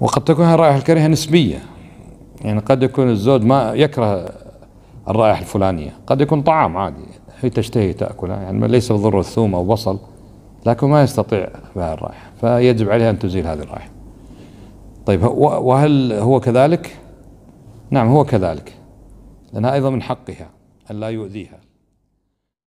وقد تكون الرائحة الكريهة نسبية يعني قد يكون الزوج ما يكره الرائحة الفلانية قد يكون طعام عادي هي تشتهي تأكله يعني ليس بضر الثوم أو بصل لكن ما يستطيع بها الرائحة فيجب عليها أن تزيل هذه الرائحة طيب وهل هو كذلك؟ نعم هو كذلك لأنها أيضا من حقها أن لا يؤذيها